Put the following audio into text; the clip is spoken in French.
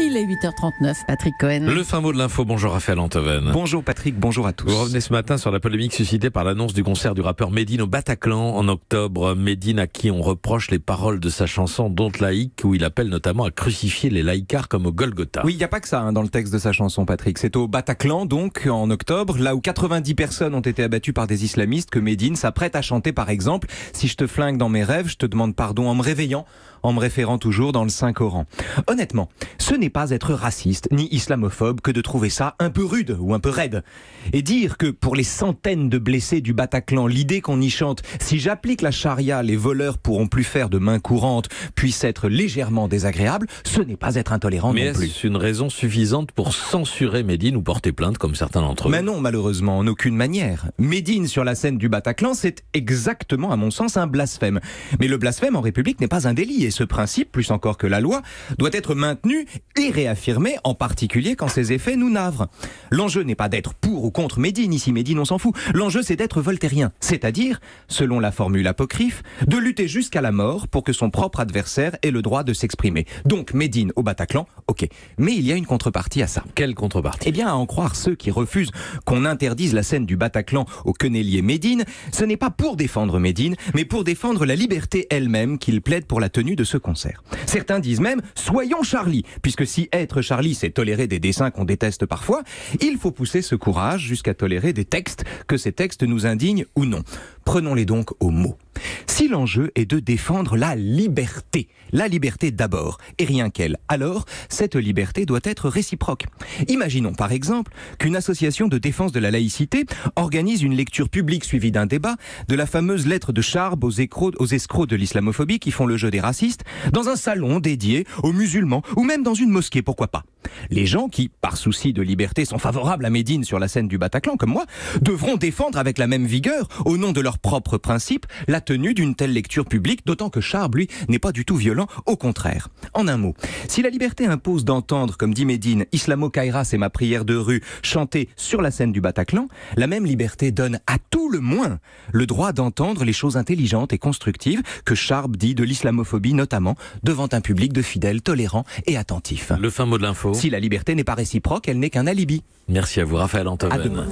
Il est 8h39, Patrick Cohen. Le fin mot de l'info, bonjour Raphaël Antoven. Bonjour Patrick, bonjour à tous. Vous revenez ce matin sur la polémique suscitée par l'annonce du concert du rappeur Medine au Bataclan en octobre. Medine à qui on reproche les paroles de sa chanson Don't Laïque, où il appelle notamment à crucifier les laïcars comme au Golgotha. Oui, il n'y a pas que ça hein, dans le texte de sa chanson, Patrick. C'est au Bataclan, donc, en octobre, là où 90 personnes ont été abattues par des islamistes, que Medine s'apprête à chanter par exemple Si je te flingue dans mes rêves, je te demande pardon en me réveillant en me référant toujours dans le Saint-Coran. Honnêtement, ce n'est pas être raciste ni islamophobe que de trouver ça un peu rude ou un peu raide. Et dire que pour les centaines de blessés du Bataclan, l'idée qu'on y chante « si j'applique la charia, les voleurs pourront plus faire de main courante » puisse être légèrement désagréable, ce n'est pas être intolérant Mais non plus. Mais une raison suffisante pour censurer Médine ou porter plainte comme certains d'entre eux Mais non, malheureusement, en aucune manière. Médine sur la scène du Bataclan, c'est exactement, à mon sens, un blasphème. Mais le blasphème en République n'est pas un délit ce principe, plus encore que la loi, doit être maintenu et réaffirmé, en particulier quand ses effets nous navrent. L'enjeu n'est pas d'être pour ou contre Médine, ici Médine on s'en fout, l'enjeu c'est d'être voltairien, c'est-à-dire, selon la formule apocryphe, de lutter jusqu'à la mort pour que son propre adversaire ait le droit de s'exprimer. Donc Médine au Bataclan, ok. Mais il y a une contrepartie à ça. Quelle contrepartie Eh bien, à en croire ceux qui refusent qu'on interdise la scène du Bataclan au quenellier Médine, ce n'est pas pour défendre Médine, mais pour défendre la liberté elle-même qu'il plaide pour la tenue de ce concert. Certains disent même soyons Charlie, puisque si être Charlie c'est tolérer des dessins qu'on déteste parfois, il faut pousser ce courage jusqu'à tolérer des textes, que ces textes nous indignent ou non. Prenons-les donc au mot. Si l'enjeu est de défendre la liberté, la liberté d'abord, et rien qu'elle, alors cette liberté doit être réciproque. Imaginons par exemple qu'une association de défense de la laïcité organise une lecture publique suivie d'un débat de la fameuse lettre de Charb aux, escrocs, aux escrocs de l'islamophobie qui font le jeu des racistes, dans un salon dédié aux musulmans, ou même dans une mosquée, pourquoi pas. Les gens qui, par souci de liberté, sont favorables à Médine sur la scène du Bataclan, comme moi, devront défendre avec la même vigueur, au nom de leur propre propres principes la tenue d'une telle lecture publique, d'autant que Charb, lui, n'est pas du tout violent, au contraire. En un mot, si la liberté impose d'entendre, comme dit Médine, Islamo kairas et « ma prière de rue, chanter sur la scène du Bataclan, la même liberté donne à tout le moins le droit d'entendre les choses intelligentes et constructives que Charb dit de l'islamophobie, notamment devant un public de fidèles, tolérants et attentifs. Le fin mot de l'info. Si la liberté n'est pas réciproque, elle n'est qu'un alibi. Merci à vous, Raphaël Antoine.